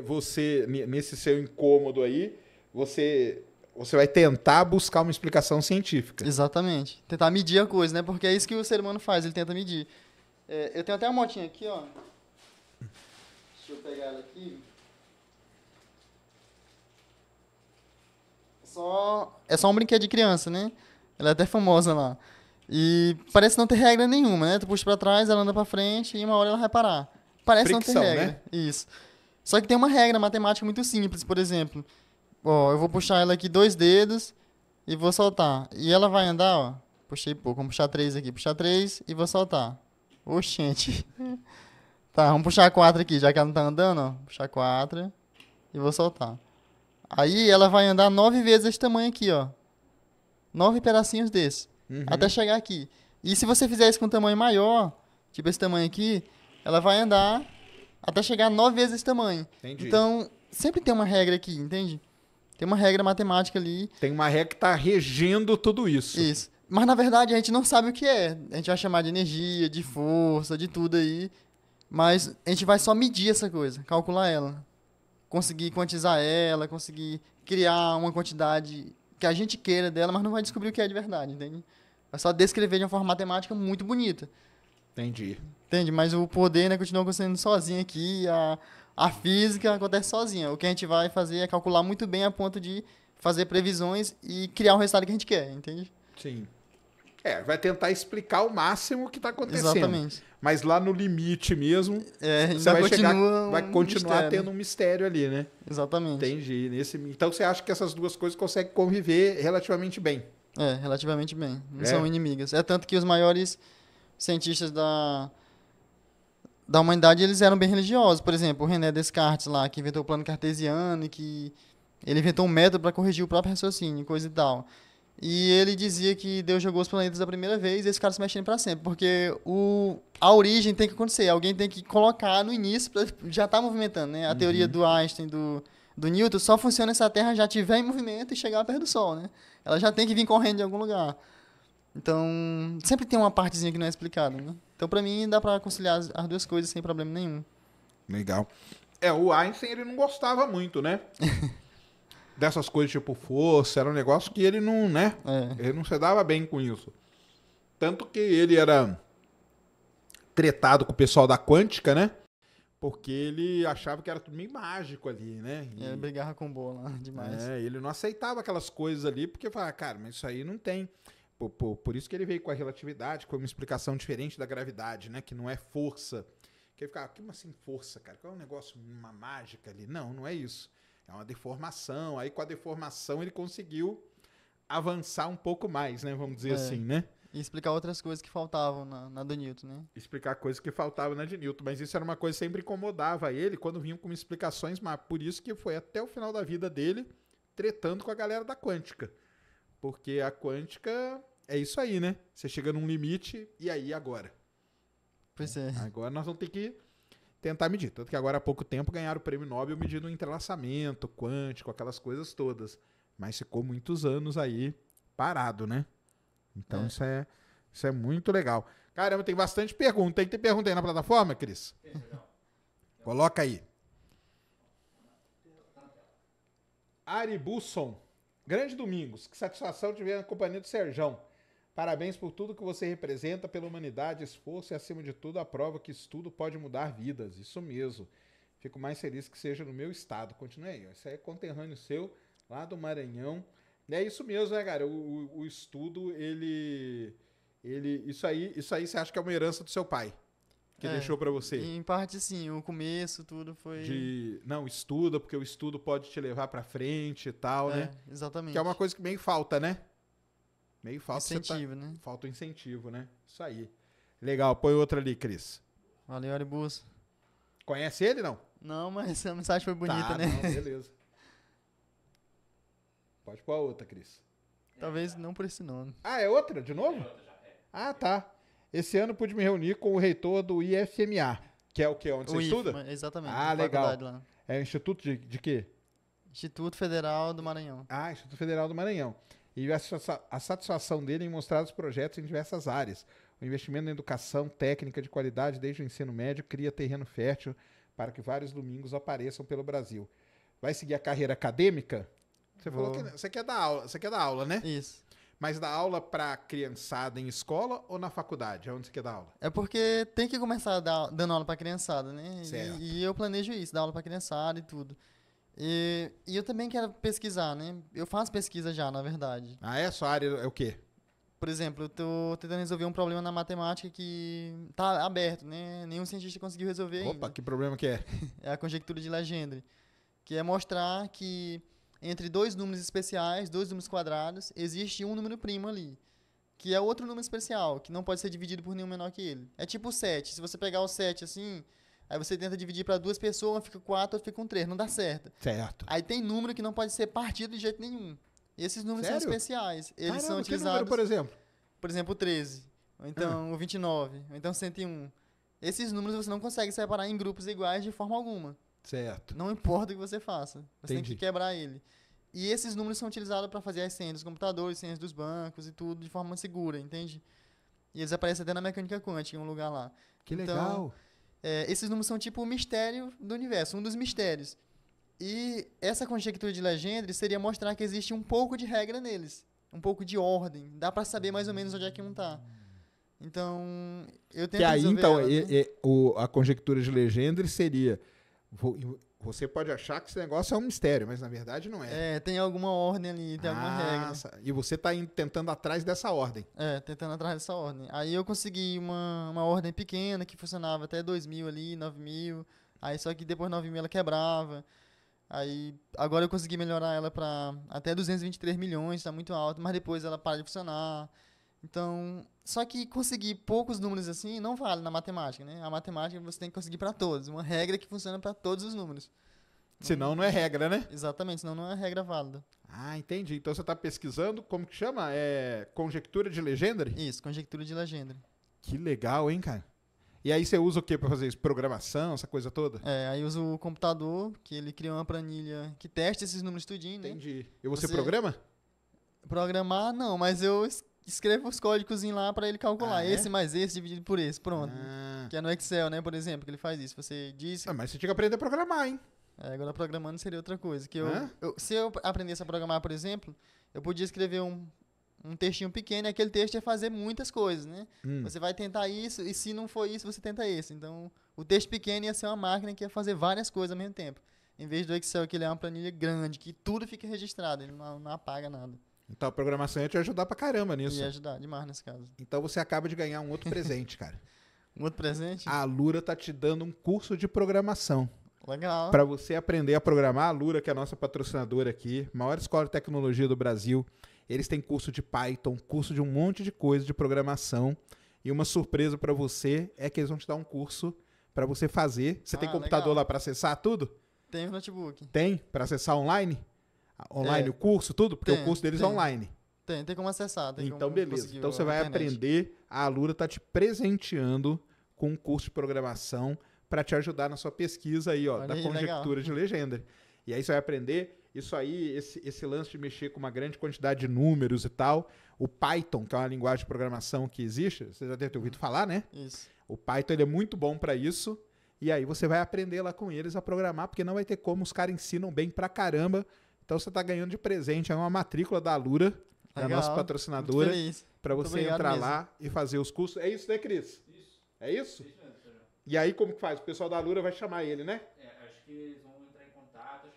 você, nesse seu incômodo aí, você você vai tentar buscar uma explicação científica. Exatamente. Tentar medir a coisa, né? Porque é isso que o ser humano faz, ele tenta medir. É, eu tenho até uma motinha aqui, ó. Deixa eu pegar ela aqui. É só, é só um brinquedo de criança, né? Ela é até famosa lá. E parece não ter regra nenhuma, né? Tu puxa pra trás, ela anda pra frente e uma hora ela vai parar. Parece Fricção, não ter regra. Né? Isso. Só que tem uma regra matemática muito simples, por exemplo. Ó, eu vou puxar ela aqui dois dedos e vou soltar. E ela vai andar, ó. Puxei pouco. Vamos puxar três aqui. Puxar três e vou soltar. Oxente. tá, vamos puxar quatro aqui, já que ela não tá andando, ó. Puxar quatro e vou soltar. Aí ela vai andar nove vezes esse tamanho aqui, ó. Nove pedacinhos desse. Uhum. Até chegar aqui. E se você fizer isso com um tamanho maior, tipo esse tamanho aqui, ela vai andar até chegar a nove vezes esse tamanho. Entendi. Então, sempre tem uma regra aqui, entende? Tem uma regra matemática ali. Tem uma regra que está regendo tudo isso. Isso. Mas na verdade a gente não sabe o que é. A gente vai chamar de energia, de força, de tudo aí. Mas a gente vai só medir essa coisa, calcular ela. Conseguir quantizar ela, conseguir criar uma quantidade que a gente queira dela, mas não vai descobrir o que é de verdade, entende? É só descrever de uma forma matemática muito bonita. Entendi. Entendi, Mas o poder né, continua acontecendo sozinho aqui, a, a física acontece sozinha. O que a gente vai fazer é calcular muito bem a ponto de fazer previsões e criar o resultado que a gente quer, entende? Sim. É, vai tentar explicar o máximo que está acontecendo. Exatamente. Mas lá no limite mesmo, é, você vai, chegar, um vai continuar mistério. tendo né? um mistério ali, né? Exatamente. Entendi. Nesse, então você acha que essas duas coisas conseguem conviver relativamente bem? É, relativamente bem. Não é. são inimigas. É tanto que os maiores cientistas da, da humanidade eles eram bem religiosos. Por exemplo, o René Descartes lá, que inventou o plano cartesiano e que ele inventou um método para corrigir o próprio raciocínio, coisa e tal. E ele dizia que Deus jogou os planetas da primeira vez e esses caras se mexeram para sempre, porque o, a origem tem que acontecer, alguém tem que colocar no início para já tá movimentando, né? A uhum. teoria do Einstein, do, do Newton, só funciona se a Terra já tiver em movimento e chegar perto do Sol, né? Ela já tem que vir correndo de algum lugar. Então, sempre tem uma partezinha que não é explicada, né? Então, para mim, dá para conciliar as, as duas coisas sem problema nenhum. Legal. É, o Einstein, ele não gostava muito, né? Dessas coisas tipo força, era um negócio que ele não, né? É. Ele não se dava bem com isso. Tanto que ele era tretado com o pessoal da Quântica, né? Porque ele achava que era tudo meio mágico ali, né? E... Ele brigava com bola demais. É, ele não aceitava aquelas coisas ali, porque falava, ah, cara, mas isso aí não tem. Por, por, por, isso que ele veio com a relatividade, com uma explicação diferente da gravidade, né? Que não é força. Que ele ficava, ah, como assim força, cara? Qual é um negócio, uma mágica ali? Não, não é isso. É uma deformação. Aí com a deformação ele conseguiu avançar um pouco mais, né? Vamos dizer é. assim, né? E explicar outras coisas que faltavam na, na do Newton, né? Explicar coisas que faltavam na de Newton, mas isso era uma coisa que sempre incomodava ele quando vinham com explicações, mas por isso que foi até o final da vida dele tretando com a galera da quântica. Porque a quântica é isso aí, né? Você chega num limite e aí agora? Pois é. Agora nós vamos ter que tentar medir. Tanto que agora há pouco tempo ganharam o prêmio Nobel medindo o entrelaçamento quântico, aquelas coisas todas. Mas ficou muitos anos aí parado, né? Então é. isso é isso é muito legal. Caramba, tem bastante pergunta. Tem que ter pergunta aí na plataforma, Cris? Coloca aí. Aribusson Grande Domingos, que satisfação tiver na companhia do Serjão. Parabéns por tudo que você representa pela humanidade, esforço e, acima de tudo, a prova que estudo pode mudar vidas. Isso mesmo. Fico mais feliz que seja no meu estado. Continue aí. Isso aí é conterrâneo seu, lá do Maranhão. é isso mesmo, né, cara? O, o, o estudo, ele. ele isso, aí, isso aí você acha que é uma herança do seu pai que é, deixou para você? Em parte sim, o começo tudo foi de não estuda porque o estudo pode te levar para frente e tal, é, né? Exatamente. Que é uma coisa que meio falta, né? Meio falta tá incentivo, tá... né? Falta o incentivo, né? Isso aí. Legal, põe outra ali, Cris. Valeu, Aribus. Conhece ele não? Não, mas a mensagem foi bonita, tá, né? Não, beleza. Pode pôr a outra, Cris. Talvez não por esse nome. Ah, é outra de novo? É é. Ah, tá. Esse ano pude me reunir com o reitor do IFMA, que é o que? É onde o você IFMA, estuda? Exatamente. Ah, legal. Lá. É o Instituto de, de quê? Instituto Federal do Maranhão. Ah, Instituto Federal do Maranhão. E a, satisfação dele é em mostrar os projetos em diversas áreas. O investimento na educação técnica de qualidade desde o ensino médio cria terreno fértil para que vários domingos apareçam pelo Brasil. Vai seguir a carreira acadêmica? Você Vou. falou que você quer dar aula, você quer dar aula, né? Isso. Mas dá aula pra criançada em escola ou na faculdade? É onde você quer dar aula? É porque tem que começar dar, dando aula pra criançada, né? Certo. E, e eu planejo isso, dar aula pra criançada e tudo. E, e, eu também quero pesquisar, né? Eu faço pesquisa já, na verdade. Ah, é? Sua área é o quê? Por exemplo, eu tô tentando resolver um problema na matemática que tá aberto, né? Nenhum cientista conseguiu resolver Opa, ainda. que problema que é? é a conjectura de Legendre, que é mostrar que entre dois números especiais, dois números quadrados, existe um número primo ali, que é outro número especial, que não pode ser dividido por nenhum menor que ele. É tipo 7. Se você pegar o 7 assim, aí você tenta dividir para duas pessoas, fica 4, fica um 3, não dá certo. Certo. Aí tem número que não pode ser partido de jeito nenhum. Esses números Sério? são especiais. Eles Caramba, são utilizados. Que número, por exemplo? Por exemplo, 13, ou então ah. o 29, ou então 101. Esses números você não consegue separar em grupos iguais de forma alguma. Certo. Não importa o que você faça. Você Entendi. tem que quebrar ele. E esses números são utilizados para fazer as senhas dos computadores, senhas dos bancos e tudo de forma segura, entende? E eles aparecem até na mecânica quântica, em um lugar lá. Que então, legal! É, esses números são tipo o mistério do universo, um dos mistérios. E essa conjectura de Legendre seria mostrar que existe um pouco de regra neles, um pouco de ordem. Dá para saber mais ou menos onde é que um tá. Então, eu tento que aí, então, ela, né? e, o, a conjectura de Legendre seria você pode achar que esse negócio é um mistério, mas na verdade não é. É, tem alguma ordem ali, tem ah, alguma regra. E você está tentando atrás dessa ordem. É, tentando atrás dessa ordem. Aí eu consegui uma, uma ordem pequena que funcionava até 2 mil ali, 9 mil. Aí só que depois 9 mil ela quebrava. Aí agora eu consegui melhorar ela para até 223 milhões, está muito alto, mas depois ela para de funcionar. Então, só que conseguir poucos números assim não vale na matemática, né? A matemática você tem que conseguir para todos, uma regra que funciona para todos os números. Senão não é então, regra, né? Exatamente, senão não é regra válida. Ah, entendi. Então você está pesquisando, como que chama? É conjectura de Legendre? Isso, conjectura de Legendre. Que legal, hein, cara? E aí você usa o que para fazer isso? Programação, essa coisa toda? É, aí usa o computador, que ele cria uma planilha que testa esses números tudinho, né? Entendi. E você, você... programa? Programar, não, mas eu escreva os códigos lá para ele calcular. Ah, é? Esse mais esse dividido por esse, pronto. Ah. Que é no Excel, né, por exemplo, que ele faz isso. Você diz. Ah, mas você tinha que aprender a programar, hein? É, agora programando seria outra coisa. Que eu, eu, se eu aprendesse a programar, por exemplo, eu podia escrever um, um textinho pequeno e aquele texto ia é fazer muitas coisas, né? Hum. Você vai tentar isso e se não for isso, você tenta esse. Então, o texto pequeno ia ser uma máquina que ia fazer várias coisas ao mesmo tempo. Em vez do Excel, que ele é uma planilha grande, que tudo fica registrado, ele não, não apaga nada. Então a programação ia te ajudar pra caramba nisso. Ia ajudar demais nesse caso. Então você acaba de ganhar um outro presente, cara. Um outro presente? A Lura tá te dando um curso de programação. Legal. Para você aprender a programar, a Lura, que é a nossa patrocinadora aqui, maior escola de tecnologia do Brasil, eles têm curso de Python, curso de um monte de coisa de programação. E uma surpresa para você é que eles vão te dar um curso para você fazer. Você ah, tem computador legal. lá para acessar tudo? Tem o notebook. Tem? Para acessar online? online, é. o curso, tudo? Porque tem, o curso deles é tem. é online. Tem, tem como acessar. Tem então, como beleza. Então, você vai aprender. A Alura está te presenteando com um curso de programação para te ajudar na sua pesquisa aí, ó, Olha da aí, conjectura legal. de legenda. E aí você vai aprender isso aí, esse, esse lance de mexer com uma grande quantidade de números e tal. O Python, que é uma linguagem de programação que existe, você já deve ter ouvido falar, né? Isso. O Python ele é muito bom para isso. E aí você vai aprender lá com eles a programar, porque não vai ter como os caras ensinam bem para caramba então você está ganhando de presente é uma matrícula da Alura, Legal. da nossa patrocinadora, para você entrar mesmo. lá e fazer os cursos. É isso, né, Cris? Isso. É isso? e aí como que faz? O pessoal da Alura vai chamar ele, né? É, acho que eles vão entrar em contato.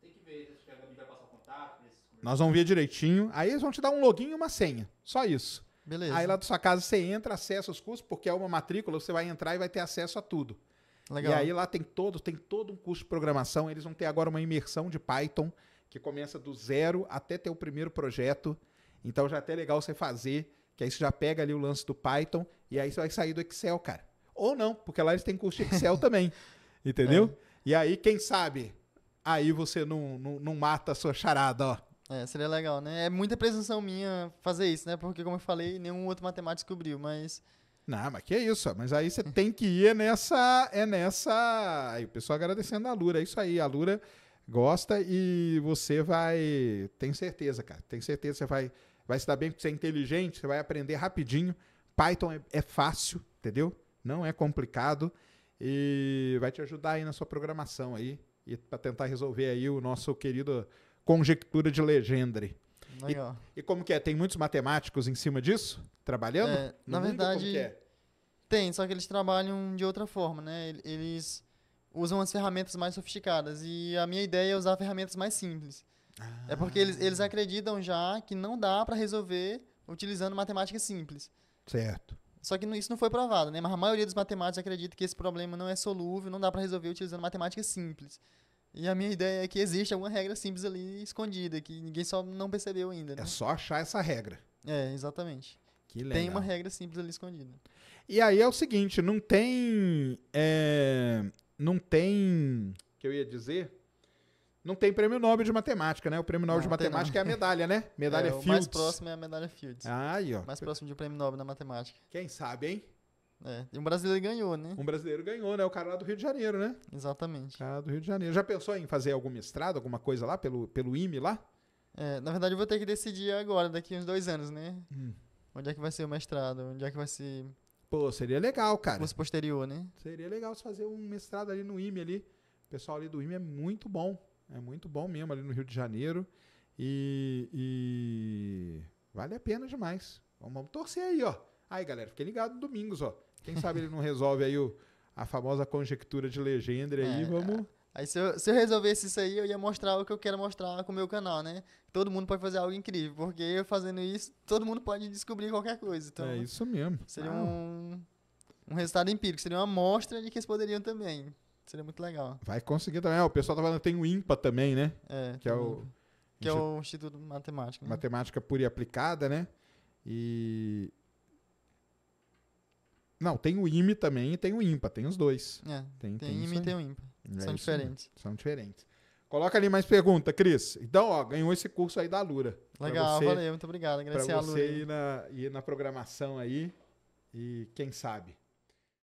Tem que ver, acho que a Gabi vai passar o contato. Nós vamos ver direitinho. Aí eles vão te dar um login e uma senha. Só isso. Beleza. Aí lá da sua casa você entra, acessa os cursos, porque é uma matrícula, você vai entrar e vai ter acesso a tudo. Legal. E aí lá tem todo, tem todo um curso de programação. Eles vão ter agora uma imersão de Python que começa do zero até ter o primeiro projeto. Então já é até legal você fazer, que aí você já pega ali o lance do Python e aí você vai sair do Excel, cara. Ou não, porque lá eles têm curso de Excel também. Entendeu? É. E aí, quem sabe, aí você não, não, não mata a sua charada, ó. É, seria legal, né? É muita presunção minha fazer isso, né? Porque, como eu falei, nenhum outro matemático descobriu, mas. Não, mas que isso, mas aí você tem que ir nessa. É nessa. Aí o pessoal agradecendo a Lura, é isso aí. A Lura gosta e você vai. Tem certeza, cara. Tem certeza que você vai, vai se dar bem, porque você é inteligente, você vai aprender rapidinho. Python é, é fácil, entendeu? Não é complicado e vai te ajudar aí na sua programação aí e para tentar resolver aí o nosso querido conjectura de Legendre. e, e, como que é? Tem muitos matemáticos em cima disso trabalhando? É, na mundo, verdade, é? tem, só que eles trabalham de outra forma, né? Eles usam as ferramentas mais sofisticadas. E a minha ideia é usar ferramentas mais simples. Ah. É porque eles, ah. eles acreditam já que não dá para resolver utilizando matemática simples. Certo. Só que isso não foi provado, né? Mas a maioria dos matemáticos acredita que esse problema não é solúvel, não dá para resolver utilizando matemática simples. E a minha ideia é que existe alguma regra simples ali escondida, que ninguém só não percebeu ainda. É né? É só achar essa regra. É, exatamente. Que legal. Tem uma regra simples ali escondida. E aí é o seguinte, não tem é, não tem. que eu ia dizer? Não tem prêmio Nobel de matemática, né? O prêmio Nobel não, de matemática é a medalha, né? Medalha é, Fields. O mais próximo é a medalha Fields. Aí, ó. Mais próximo de um prêmio Nobel na matemática. Quem sabe, hein? É. E um brasileiro ganhou, né? Um brasileiro ganhou, né? O cara lá do Rio de Janeiro, né? Exatamente. O cara do Rio de Janeiro. Já pensou em fazer algum mestrado, alguma coisa lá, pelo, pelo IME lá? É, na verdade, eu vou ter que decidir agora, daqui uns dois anos, né? Hum. Onde é que vai ser o mestrado? Onde é que vai ser Pô, seria legal, cara. fosse posterior, né? Seria legal se fazer um mestrado ali no IME ali. O pessoal ali do IME é muito bom. É muito bom mesmo ali no Rio de Janeiro. E, e vale a pena demais. Vamos, vamos, torcer aí, ó. Aí, galera, fiquem ligados domingos, ó. Quem sabe ele não resolve aí o, a famosa conjectura de legenda aí, é, vamos. Aí se eu, se eu resolvesse isso aí, eu ia mostrar o que eu quero mostrar com o meu canal, né? Todo mundo pode fazer algo incrível, porque eu fazendo isso, todo mundo pode descobrir qualquer coisa. Então, é isso mesmo. Seria ah. um, um resultado empírico, seria uma amostra de que eles poderiam também. Seria muito legal. Vai conseguir também. Ah, o pessoal tá falando tem o IMPA também, né? É. Que é o... Que é o Instituto de Matemática. Né? Matemática pura e aplicada, né? E... Não, tem o IME também e tem o IMPA, tem os dois. É, tem, tem, tem IME e tem o IMPA. É São diferentes. Mesmo. São diferentes. Coloca ali mais pergunta, Cris. Então, ó, ganhou esse curso aí da Lura. Legal, você, valeu, muito obrigado. Agradecer a Lura. Pra você ir na, ir na programação aí e quem sabe